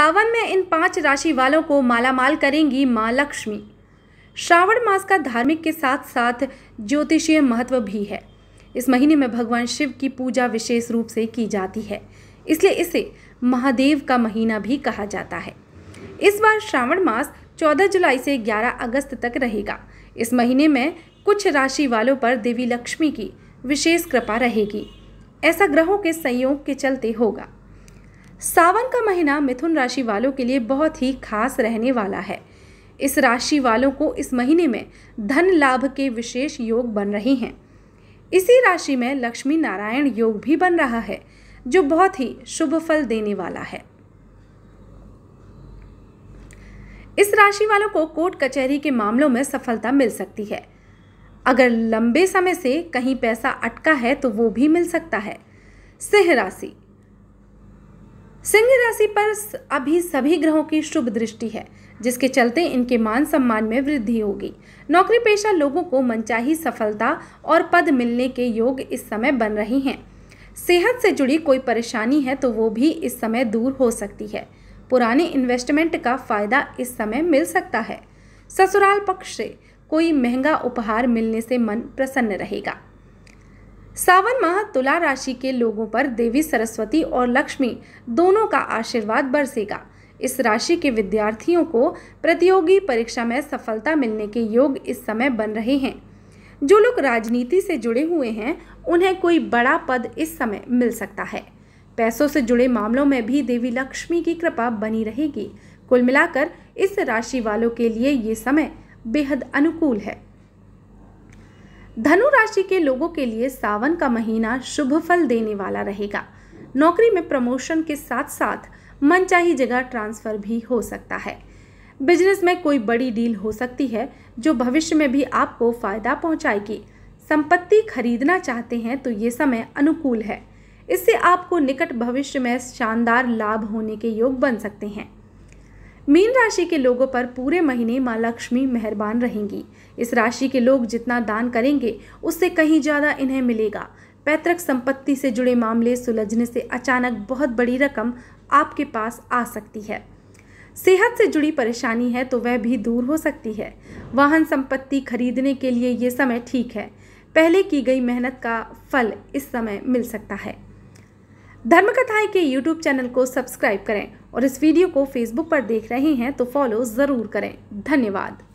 सावन में इन पांच राशि वालों को मालामाल करेंगी माँ लक्ष्मी श्रावण मास का धार्मिक के साथ साथ ज्योतिषीय महत्व भी है इस महीने में भगवान शिव की पूजा विशेष रूप से की जाती है इसलिए इसे महादेव का महीना भी कहा जाता है इस बार श्रावण मास 14 जुलाई से 11 अगस्त तक रहेगा इस महीने में कुछ राशि वालों पर देवी लक्ष्मी की विशेष कृपा रहेगी ऐसा ग्रहों के संयोग के चलते होगा सावन का महीना मिथुन राशि वालों के लिए बहुत ही खास रहने वाला है इस राशि वालों को इस महीने में धन लाभ के विशेष योग बन रहे हैं इसी राशि में लक्ष्मी नारायण योग भी बन रहा है जो बहुत ही शुभ फल देने वाला है इस राशि वालों को कोर्ट कचहरी के मामलों में सफलता मिल सकती है अगर लंबे समय से कहीं पैसा अटका है तो वो भी मिल सकता है सिंह राशि सिंह राशि पर अभी सभी ग्रहों की शुभ दृष्टि है जिसके चलते इनके मान सम्मान में वृद्धि होगी नौकरी पेशा लोगों को मनचाही सफलता और पद मिलने के योग इस समय बन रहे हैं सेहत से जुड़ी कोई परेशानी है तो वो भी इस समय दूर हो सकती है पुराने इन्वेस्टमेंट का फायदा इस समय मिल सकता है ससुराल पक्ष से कोई महंगा उपहार मिलने से मन प्रसन्न रहेगा सावन माह तुला राशि के लोगों पर देवी सरस्वती और लक्ष्मी दोनों का आशीर्वाद बरसेगा इस राशि के विद्यार्थियों को प्रतियोगी परीक्षा में सफलता मिलने के योग इस समय बन रहे हैं जो लोग राजनीति से जुड़े हुए हैं उन्हें कोई बड़ा पद इस समय मिल सकता है पैसों से जुड़े मामलों में भी देवी लक्ष्मी की कृपा बनी रहेगी कुल मिलाकर इस राशि वालों के लिए ये समय बेहद अनुकूल है धनु राशि के लोगों के लिए सावन का महीना शुभ फल देने वाला रहेगा नौकरी में प्रमोशन के साथ साथ मनचाही जगह ट्रांसफर भी हो सकता है बिजनेस में कोई बड़ी डील हो सकती है जो भविष्य में भी आपको फायदा पहुंचाएगी संपत्ति खरीदना चाहते हैं तो ये समय अनुकूल है इससे आपको निकट भविष्य में शानदार लाभ होने के योग बन सकते हैं मीन राशि के लोगों पर पूरे महीने माँ लक्ष्मी मेहरबान रहेंगी इस राशि के लोग जितना दान करेंगे उससे कहीं ज़्यादा इन्हें मिलेगा पैतृक संपत्ति से जुड़े मामले सुलझने से अचानक बहुत बड़ी रकम आपके पास आ सकती है सेहत से जुड़ी परेशानी है तो वह भी दूर हो सकती है वाहन संपत्ति खरीदने के लिए ये समय ठीक है पहले की गई मेहनत का फल इस समय मिल सकता है धर्म के यूट्यूब चैनल को सब्सक्राइब करें और इस वीडियो को फेसबुक पर देख रहे हैं तो फॉलो ज़रूर करें धन्यवाद